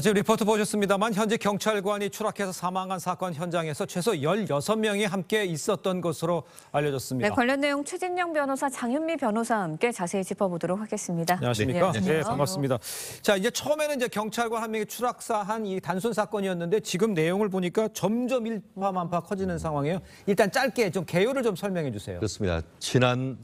지금 리포트 보셨습니다만 현재 경찰관이 추락해서 사망한 사건 현장에서 최소 16명이 함께 있었던 것으로 알려졌습니다. 네, 관련 내용 최진영 변호사, 장윤미 변호사와 함께 자세히 짚어보도록 하겠습니다. 안녕하십니까? 네, 네 반갑습니다. 자, 이제 처음에는 이제 경찰관 한 명이 추락사한 이 단순 사건이었는데 지금 내용을 보니까 점점 일파만파 커지는 상황이에요. 일단 짧게 좀 개요를 좀 설명해 주세요. 그렇습니다. 지난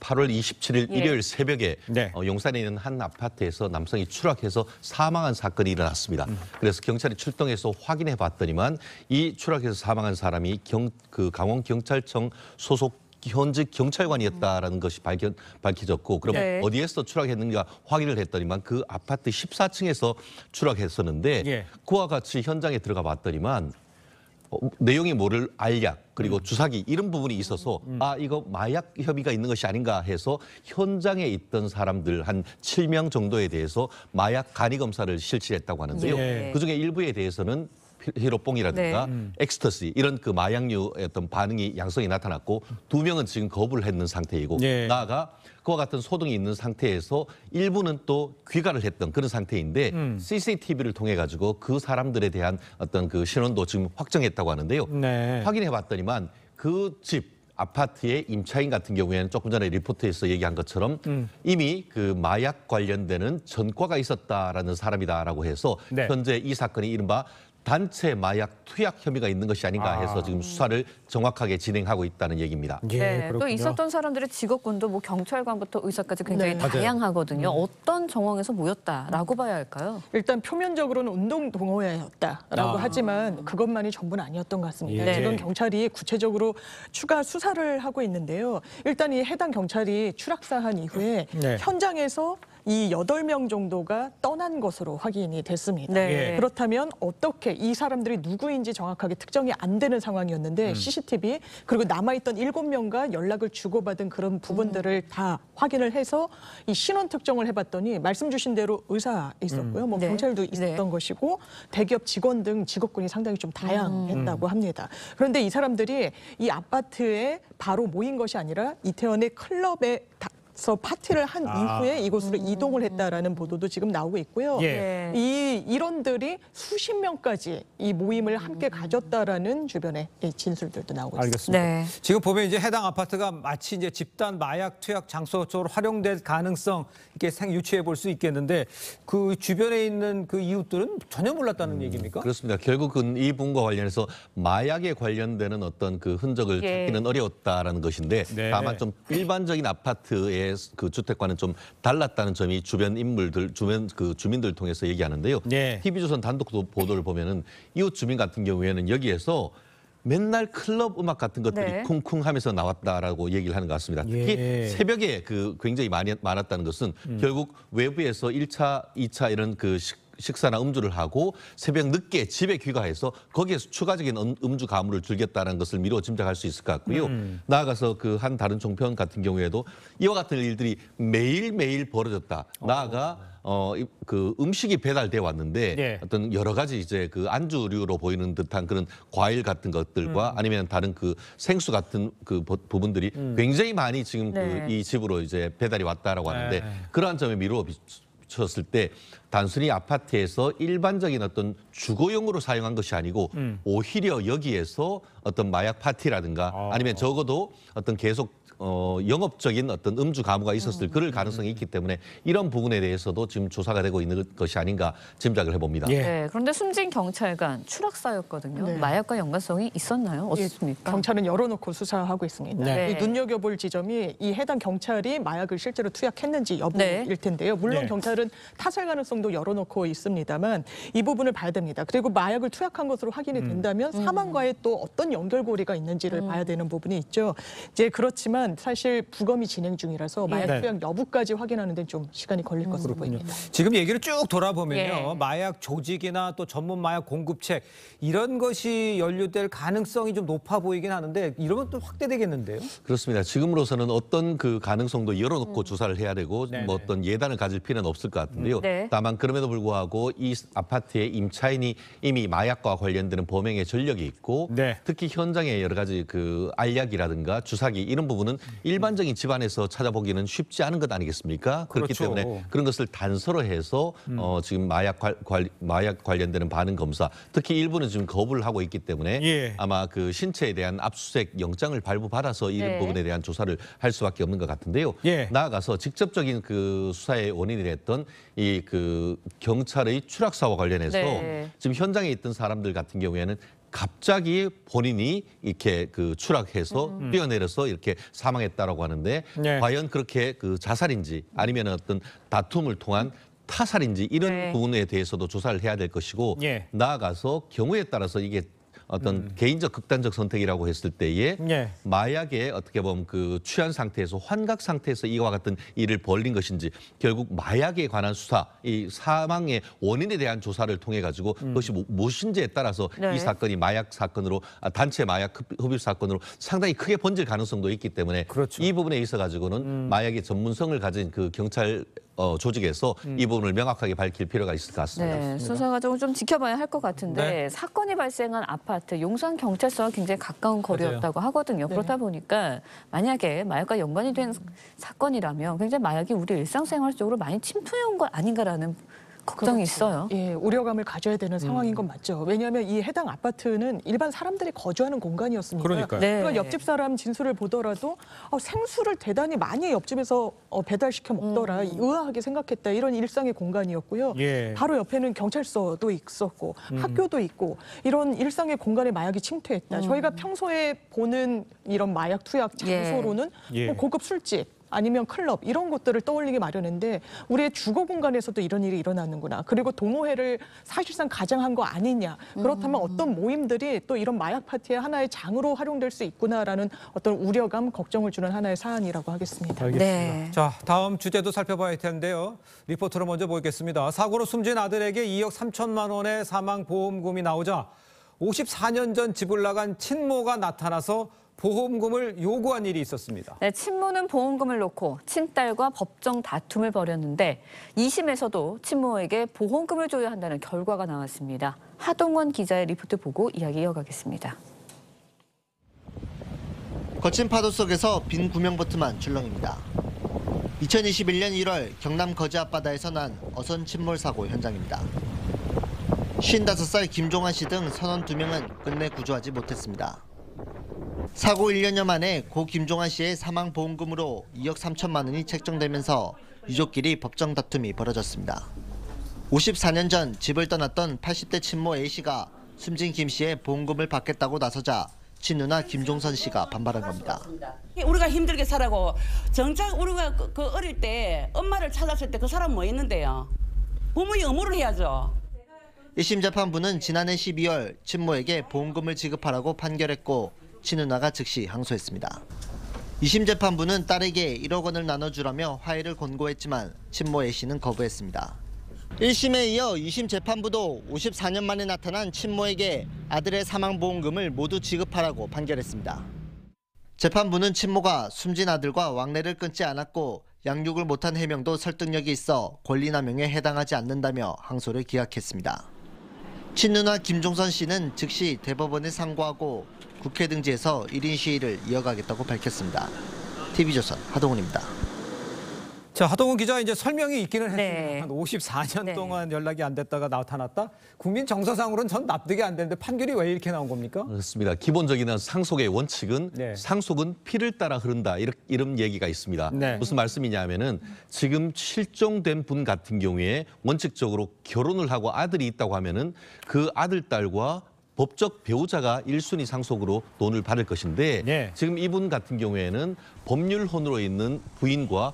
8월 27일 예. 일요일 새벽에 네. 어, 용산에 있는 한 아파트에서 남성이 추락해서 사망한 사건이 일어났습니다. 음. 그래서 경찰이 출동해서 확인해 봤더니만 이 추락해서 사망한 사람이 경, 그 강원 경찰청 소속 현직 경찰관이었다라는 음. 것이 발견, 밝혀졌고 그럼 네. 어디에서 추락했는가 확인을 했더니만 그 아파트 14층에서 추락했었는데 예. 그와 같이 현장에 들어가 봤더니만 어, 내용이 모를 알약 그리고 주사기 이런 부분이 있어서 아 이거 마약 협의가 있는 것이 아닌가 해서 현장에 있던 사람들 한 7명 정도에 대해서 마약 간이 검사를 실시했다고 하는데요. 예. 그중에 일부에 대해서는 히로뽕이라든가 네. 음. 엑스터시 이런 그 마약류 의 어떤 반응이 양성이 나타났고 두 명은 지금 거부를 했는 상태이고 네. 나아가 그와 같은 소동이 있는 상태에서 일부는 또 귀가를 했던 그런 상태인데 음. CCTV를 통해 가지고 그 사람들에 대한 어떤 그 신원도 지금 확정했다고 하는데요. 네. 확인해 봤더니만 그 집 아파트의 임차인 같은 경우에는 조금 전에 리포트에서 얘기한 것처럼 음. 이미 그 마약 관련되는 전과가 있었다라는 사람이다라고 해서 네. 현재 이 사건이 이른바 단체 마약 투약 혐의가 있는 것이 아닌가 해서 아. 지금 수사를 정확하게 진행하고 있다는 얘기입니다. 예, 네, 그렇군요. 있었던 사람들의 직업군도 뭐 경찰관부터 의사까지 굉장히 네. 다양하거든요. 음. 어떤 정황에서 모였다라고 봐야 할까요? 일단 표면적으로는 운동 동호회였다라고 아. 하지만 그것만이 전부는 아니었던 것 같습니다. 예. 지금 네. 경찰이 구체적으로 추가 수사를 하고 있는데요. 일단 이 해당 경찰이 추락 사한 이후에 네. 현장에서 이 여덟 명 정도가 떠난 것으로 확인이 됐습니다. 네. 예. 그렇다면 어떻게 이 사람들이 누구인지 정확하게 특정이 안 되는 상황이었는데 CCTV 음. 그리고 남아있던 일곱 명과 연락을 주고받은 그런 부분들을 음. 다 확인을 해서 이 신원 특정을 해봤더니 말씀 주신 대로 의사 있었고요. 음. 뭐 네. 경찰도 네. 있었던 네. 것이고 대기업 직원 등 직업군이 상당히 좀 다양했다고 합니다. 그런데 이 사람들이 이 아파트에 바로 모인 것이 아니라 이태원의 클럽에 다- 서 파티를 한 아. 이후에 이곳으로 음. 이동을 했다라는 보도도 지금 나오고 있고요. 예. 네. 이 일원들이 수십 명까지 이 모임을 함께 음. 가졌다라는 주변의 이 진술들도 나오고 있습니다. 알습니다 네. 지금 보면 이제 해당 아파트가 마치 이제 집단 마약 투약 장소쪽으로 활용될 가능성 이렇게 생 유추해 볼 수 있겠는데 그 주변에 있는 그 이웃들은 전혀 몰랐다는 음, 얘기입니까? 그렇습니다. 결국은 그 이 분과 관련해서 마약에 관련되는 어떤 그 흔적을 예. 찾기는 어려웠다라는 것인데 네. 다만 좀 일반적인 아파트에 그 주택과는 좀 달랐다는 점이 주변 인물들, 주변 그 주민들 통해서 얘기하는데요. 네. TV조선 단독 도 보도를 보면은 이웃 주민 같은 경우에는 여기에서 맨날 클럽 음악 같은 것들이 네. 쿵쿵하면서 나왔다라고 얘기를 하는 것 같습니다. 특히 예. 새벽에 그 굉장히 많이 많았다는 것은 음. 결국 외부에서 1차, 2차 이런 그 식, 식사나 음주를 하고 새벽 늦게 집에 귀가해서 거기에서 추가적인 음, 주 가물을 즐겼다는 것을 미루어 짐작할 수 있을 것 같고요. 음. 나아가서 그 한 다른 종편 같은 경우에도 이와 같은 일들이 매일매일 벌어졌다. 어. 나아가 어, 그 음식이 배달돼 왔는데 예. 어떤 여러 가지 이제 그 안주류로 보이는 듯한 그런 과일 같은 것들과 음. 아니면 다른 그 생수 같은 그 부분들이 음. 굉장히 많이 지금 그 네. 그이 집으로 이제 배달이 왔다라고 하는데 네. 그러한 점에 미루어 쳤을 때 단순히 아파트에서 일반적인 어떤 주거용으로 사용한 것이 아니고 음. 오히려 여기에서 어떤 마약 파티라든가 아. 니면 적어도 어떤 계속 어, 영업적인 어떤 음주 가무가 있었을 음, 그럴 음, 가능성이 음. 있기 때문에 이런 부분에 대해서도 지금 조사가 되고 있는 것이 아닌가 짐작을 해봅니다. 예. 네, 그런데 숨진 경찰관 추락사였거든요. 네. 마약과 연관성이 있었나요? 예, 어떻습니까? 경찰은 열어놓고 수사하고 있습니다. 네. 이 눈여겨볼 지점이 이 해당 경찰이 마약을 실제로 투약했는지 여부일 네. 텐데요. 물론 네. 경찰은 타살 가능성도 열어놓고 있습니다만 이 부분을 봐야 됩니다. 그리고 마약을 투약한 것으로 확인이 된다면 사망과의 또 어떤 연결고리가 있는지를 음. 봐야 되는 부분이 있죠. 이제 그렇지만 있지만 사실 부검이 진행 중이라서 예. 마약 네. 투약 여부까지 확인하는 데 좀 시간이 걸릴 것으로 보입니다. 지금 얘기를 쭉 돌아보면요. 예. 마약 조직이나 또 전문 마약 공급책 이런 것이 연루될 가능성이 좀 높아 보이긴 하는데 이러면 또 확대되겠는데요. 그렇습니다. 지금으로서는 어떤 그 가능성도 열어놓고 음. 조사를 해야 되고 뭐 어떤 예단을 가질 필요는 없을 것 같은데요. 음. 네. 다만 그럼에도 불구하고 이 아파트의 임차인이 이미 마약과 관련되는 범행의 전력이 있고 네. 특히 현장에 여러 가지 그 알약이라든가 주사기 이런 부분은 것은 일반적인 집안에서 찾아보기는 쉽지 않은 것 아니겠습니까? 그렇기 그렇죠. 때문에 그런 것을 단서로 해서 음. 어, 지금 마약 관, 관, 마약 관련되는 반응 검사 특히 일부는 지금 거부를 하고 있기 때문에 예. 아마 그 신체에 대한 압수수색 영장을 발부받아서 이 네. 부분에 대한 조사를 할 수밖에 없는 것 같은데요. 예. 나아가서 직접적인 그 수사의 원인이 됐던 이 그 경찰의 추락사와 관련해서 네. 지금 현장에 있던 사람들 같은 경우에는 갑자기 본인이 이렇게 그 추락해서 음. 뛰어내려서 이렇게 사망했다라고 하는데 네. 과연 그렇게 그 자살인지 아니면 어떤 다툼을 통한 타살인지 이런 네. 부분에 대해서도 조사를 해야 될 것이고 예. 나아가서 경우에 따라서 이게 어떤 음. 개인적 극단적 선택이라고 했을 때에 예. 마약에 어떻게 보면 그 취한 상태에서 환각 상태에서 이와 같은 일을 벌린 것인지 결국 마약에 관한 수사 이 사망의 원인에 대한 조사를 통해 가지고 음. 그것이 뭐 무엇인지에 따라서 네. 이 사건이 마약 사건으로 아, 단체 마약 흡입 사건으로 상당히 크게 번질 가능성도 있기 때문에 그렇죠. 이 부분에 있어 가지고는 음. 마약의 전문성을 가진 그 경찰 어, 조직에서 음. 이 부분을 명확하게 밝힐 필요가 있을 것 같습니다. 네, 수사 과정을 좀 지켜봐야 할 것 같은데 네. 사건이 발생한 아파트 용산 경찰서와 굉장히 가까운 거리였다고 맞아요. 하거든요. 네. 그렇다 보니까 만약에 마약과 연관이 된 사건이라면 굉장히 마약이 우리 일상생활 적으로 많이 침투해 온건 아닌가라는 걱정이 그렇죠. 있어요. 예, 우려감을 가져야 되는 상황인 건 맞죠. 왜냐하면 이 해당 아파트는 일반 사람들이 거주하는 공간이었습니다. 그러니까요. 네. 그러니까 옆집 사람 진술을 보더라도 어, 생수를 대단히 많이 옆집에서 어, 배달시켜 먹더라 음. 의아하게 생각했다 이런 일상의 공간이었고요. 예. 바로 옆에는 경찰서도 있었고 음. 학교도 있고 이런 일상의 공간에 마약이 침투했다. 음. 저희가 평소에 보는 이런 마약 투약 예. 장소로는 예. 뭐 고급 술집 아니면 클럽 이런 곳들을 떠올리게 마련인데 우리의 주거 공간에서도 이런 일이 일어나는구나. 그리고 동호회를 사실상 가장한 거 아니냐. 그렇다면 음. 어떤 모임들이 또 이런 마약 파티의 하나의 장으로 활용될 수 있구나라는 어떤 우려감, 걱정을 주는 하나의 사안이라고 하겠습니다. 알겠습니다. 네. 자, 다음 주제도 살펴봐야 할 텐데요. 리포터로 먼저 보겠습니다. 사고로 숨진 아들에게 2억 3천만 원의 사망 보험금이 나오자 54년 전 집을 나간 친모가 나타나서 보험금을 요구한 일이 있었습니다. 네, 친모는 보험금을 놓고 친딸과 법정 다툼을 벌였는데 2심에서도 친모에게 보험금을 줘야 한다는 결과가 나왔습니다. 하동원 기자의 리포트 보고 이야기 이어가겠습니다. 거친 파도 속에서 빈 구명보트만 출렁입니다. 2021년 1월 경남 거제 앞바다에서 난 어선 침몰 사고 현장입니다. 55살 김종환 씨등 선원 2명은 끝내 구조하지 못했습니다. 사고 1년여 만에 고 김종환 씨의 사망 보험금으로 2억 3천만 원이 책정되면서 유족끼리 법정 다툼이 벌어졌습니다. 54년 전 집을 떠났던 80대 친모 A 씨가 숨진 김 씨의 보험금을 받겠다고 나서자 친누나 김종선 씨가 반발한 겁니다. 우리가 힘들게 살아고 정작 우리가 그, 그 어릴 때 엄마를 찾았을 때 그 사람 뭐 했는데요. 부모의 의무를 해야죠. 1심 재판부는 지난해 12월 친모에게 보험금을 지급하라고 판결했고 친누나가 즉시 항소했습니다. 2심 재판부는 딸에게 1억 원을 나눠주라며 화해를 권고했지만 친모 A씨는 거부했습니다. 1심에 이어 2심 재판부도 54년 만에 나타난 친모에게 아들의 사망보험금을 모두 지급하라고 판결했습니다. 재판부는 친모가 숨진 아들과 왕래를 끊지 않았고 양육을 못한 해명도 설득력이 있어 권리남용에 해당하지 않는다며 항소를 기각했습니다. 친누나 김종선 씨는 즉시 대법원에 상고하고 국회 등지에서 1인 시위를 이어가겠다고 밝혔습니다. TV조선 하동훈입니다. 자 하동훈 기자 이제 설명이 있기는 네. 했습니다. 한 54년 네. 동안 연락이 안 됐다가 나타났다. 국민 정서상으로는 전 납득이 안 되는데 판결이 왜 이렇게 나온 겁니까? 그렇습니다. 기본적인 상속의 원칙은 네. 상속은 피를 따라 흐른다 이런, 이런 얘기가 있습니다. 네. 무슨 말씀이냐면은 지금 실종된 분 같은 경우에 원칙적으로 결혼을 하고 아들이 있다고 하면은 그 아들 딸과 법적 배우자가 일순위 상속으로 돈을 받을 것인데 네. 지금 이분 같은 경우에는 법률혼으로 있는 부인과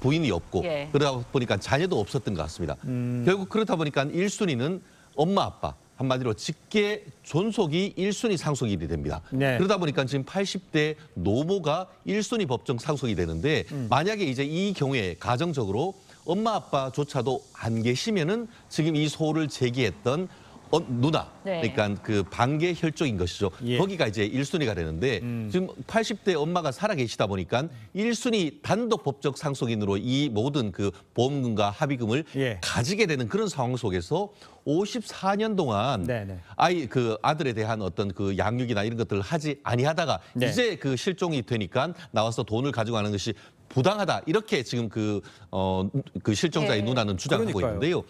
부인이 없고 예. 그러다 보니까 자녀도 없었던 것 같습니다. 음... 결국 그렇다 보니까 일순위는 엄마 아빠 한마디로 직계 존속이 일순위 상속이 일 됩니다. 네. 그러다 보니까 지금 80대 노모가 일순위 법정 상속이 되는데 음. 만약에 이제 이 경우에 가정적으로 엄마 아빠조차도 안 계시면은 지금 이 소를 제기했던 어, 누나. 네. 그러니까 그 반개 혈족인 것이죠. 예. 거기가 이제 1순위가 되는데 음. 지금 80대 엄마가 살아 계시다 보니까 1순위 단독 법적 상속인으로 이 모든 그 보험금과 합의금을 예. 가지게 되는 그런 상황 속에서 54년 동안 네네. 네. 아이 그 아들에 대한 어떤 그 양육이나 이런 것들을 하지 아니하다가 네. 이제 그 실종이 되니까 나와서 돈을 가지고 가는 것이 부당하다 이렇게 지금 그어그 어, 그 실종자의 네. 누나는 주장하고 그러니까요. 있는데요.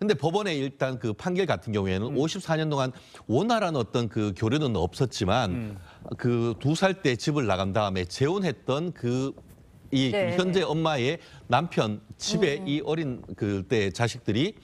근데 법원의 일단 그 판결 같은 경우에는 음. 54년 동안 원활한 어떤 그 교류는 없었지만 음. 그두 살 때 집을 나간 다음에 재혼했던 그이 네. 현재 엄마의 남편 집에 음. 이 어린 그 때 자식들이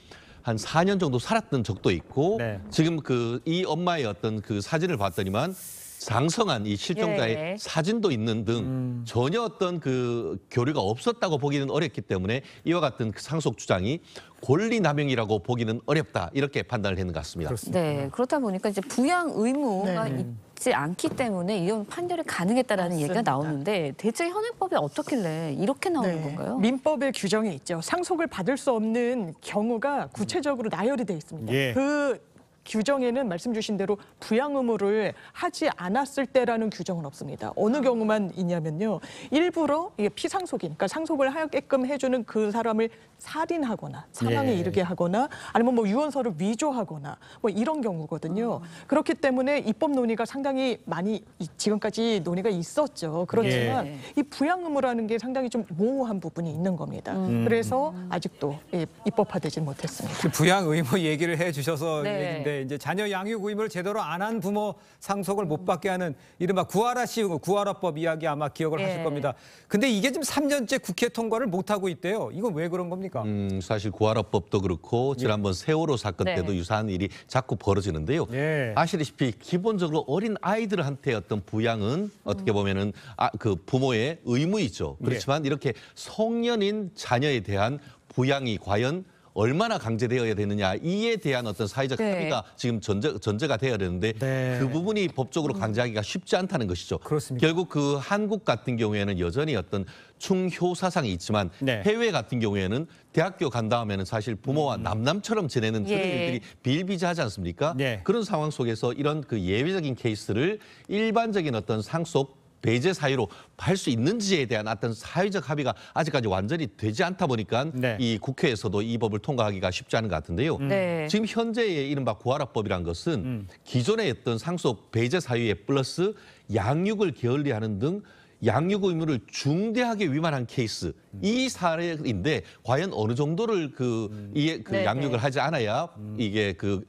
한 4년 정도 살았던 적도 있고 네. 지금 그 이 엄마의 어떤 그 사진을 봤더니만 상성한이 실종자의 예, 예. 사진도 있는 등 음. 전혀 어떤 그 교류가 없었다고 보기는 어렵기 때문에 이와 같은 그 상속 주장이 권리 남용이라고 보기는 어렵다 이렇게 판단을 했는 것 같습니다. 그렇습니다. 네, 그렇다 보니까 이제 부양 의무가 네. 있지 않기 때문에 이혼 판결이 가능했다라는 맞습니다. 나오는데 대체 현행법이 어떻길래 네, 이렇게 나오는 네. 건가요? 민법의 규정에 있죠. 상속을 받을 수 없는 경우가 구체적으로 나열이 돼 있습니다. 예. 그 규정에는 말씀 주신 대로 부양 의무를 하지 않았을 때라는 규정은 없습니다. 어느 경우만 있냐면요. 일부러 이게 피상속인, 그러니까 상속을 하게끔 해주는 그 사람을 살인하거나 사망에 예. 이르게 하거나 아니면 뭐 유언서를 위조하거나 뭐 이런 경우거든요. 음. 그렇기 때문에 입법 논의가 상당히 많이 지금까지 논의가 있었죠. 그렇지만 예. 이 부양 의무라는 게 상당히 좀 모호한 부분이 있는 겁니다. 음. 그래서 아직도 예, 입법화되지 못했습니다. 부양 의무 얘기를 해주셔서 네. 얘기인데 이제 자녀 양육 의무를 제대로 안 한 부모 상속을 못 받게 하는 이른바 구하라 씨우 구하라법 이야기 아마 기억을 예. 하실 겁니다. 근데 이게 지금 3년째 국회 통과를 못 하고 있대요. 이건 왜 그런 겁니까? 음, 사실 구하라법도 그렇고 예. 지난번 세월호 사건 네. 때도 유사한 일이 자꾸 벌어지는데요. 예. 아시다시피 기본적으로 어린 아이들한테 어떤 부양은 어떻게 보면은 아, 그 부모의 의무이죠. 예. 그렇지만 이렇게 성년인 자녀에 대한 부양이 과연 얼마나 강제되어야 되느냐 이에 대한 어떤 사회적 네. 합의가 지금 전제, 전제가 되어야 되는데 네. 그 부분이 법적으로 음. 강제하기가 쉽지 않다는 것이죠. 그렇습니다. 결국 그 한국 같은 경우에는 여전히 어떤 충효 사상이 있지만 네. 해외 같은 경우에는 대학교 간 다음에는 사실 부모와 음. 남남처럼 지내는 그런 예. 일들이 비일비재하지 않습니까? 네. 그런 상황 속에서 이런 그 예외적인 케이스를 일반적인 어떤 상속 배제 사유로 할 수 있는지에 대한 어떤 사회적 합의가 아직까지 완전히 되지 않다 보니까 네. 이 국회에서도 이 법을 통과하기가 쉽지 않은 것 같은데요. 음. 네. 지금 현재의 이른바 구하라법이란 것은 음. 기존의 어떤 상속 배제 사유에 플러스 양육을 게을리하는 등 양육 의무를 중대하게 위반한 케이스 음. 이 사례인데 과연 어느 정도를 그, 음. 이, 그 네, 네. 양육을 하지 않아야 음. 이게 그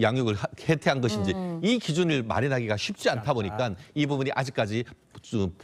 양육을 하, 해태한 것인지 음. 이 기준을 마련하기가 쉽지 않다 보니까 이 부분이 아직까지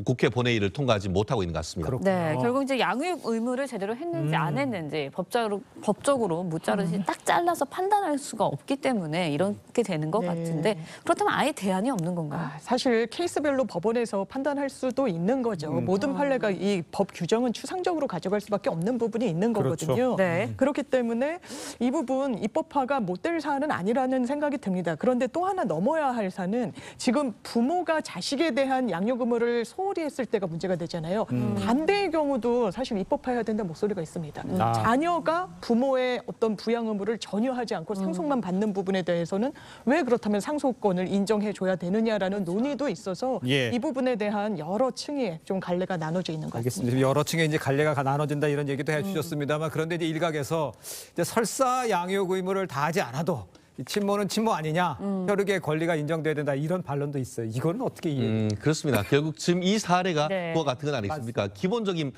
국회 본회의를 통과하지 못하고 있는 것 같습니다. 그렇군요. 네, 결국 이제 양육 의무를 제대로 했는지 안 음. 했는지 법적으로 법적으로 무자르시 음. 딱 잘라서 판단할 수가 없기 때문에 이렇게 되는 것 네. 같은데 그렇다면 아예 대안이 없는 건가요? 아, 사실 케이스별로 법원에서 판단할 수도 있는 거죠. 음. 모든 아. 판례가 이 법 규정은 추상적으로 가져갈 수밖에 없는 부분이 있는 그렇죠. 거거든요. 네. 그렇기 때문에 이 부분 입법화가 못 될 사안은 아니라는 생각이 듭니다. 그런데 또 하나 넘어야 할 사안은 지금 부모가 자식에 대한 양육 의무를 거를 소홀히 했을 때가 문제가 되잖아요. 음. 반대의 경우도 사실 입법화해야 된다는 목소리가 있습니다. 아. 자녀가 부모의 어떤 부양 의무를 전혀 하지 않고 음. 상속만 받는 부분에 대해서는 왜 그렇다면 상속권을 인정해 줘야 되느냐라는 논의도 있어서 예. 이 부분에 대한 여러 층의 좀 갈래가 나눠져 있는 것 같습니다. 알겠습니다. 여러 층의 이제 갈래가 나눠진다 이런 얘기도 음. 해주셨습니다만 그런데 이제 일각에서 이제 설사 양육 의무를 다하지 않아도 친모는 친모 아니냐, 혈육의 음. 권리가 인정돼야 된다 이런 반론도 있어요. 이거는 어떻게 이해? 음, 그렇습니다. 결국 지금 이 사례가 네. 그와 같은 건 아니겠습니까? 기본적인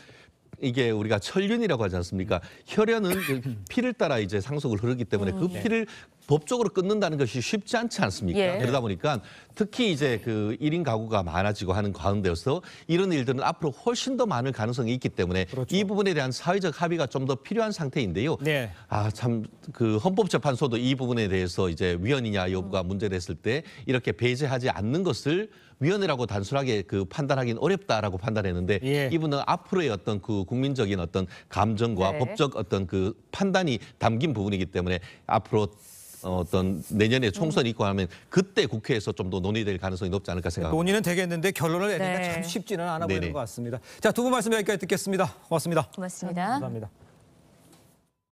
이게 우리가 철륜이라고 하지 않습니까? 혈연은 피를 따라 이제 상속을 흐르기 때문에 그 음, 네. 피를 법적으로 끊는다는 것이 쉽지 않지 않습니까? 예. 그러다 보니까 특히 이제 그 1인 가구가 많아지고 하는 가운데서 이런 일들은 앞으로 훨씬 더 많을 가능성이 있기 때문에 그렇죠. 이 부분에 대한 사회적 합의가 좀 더 필요한 상태인데요. 네. 아, 참 그 헌법재판소도 이 부분에 대해서 이제 위헌이냐 여부가 음. 문제됐을 때 이렇게 배제하지 않는 것을 위헌이라고 단순하게 그 판단하기는 어렵다라고 판단했는데 예. 이분은 앞으로의 어떤 그 국민적인 어떤 감정과 네. 법적 어떤 그 판단이 담긴 부분이기 때문에 앞으로 어, 어떤 내년에 음. 총선 있고 하면 그때 국회에서 좀 더 논의될 가능성이 높지 않을까 네, 생각합니다. 논의는 되겠는데 결론을 내기가 네. 쉽지는 않아 보이는 것 같습니다. 자, 두 분 말씀 여기까지 듣겠습니다. 고맙습니다. 고맙습니다. 감사합니다.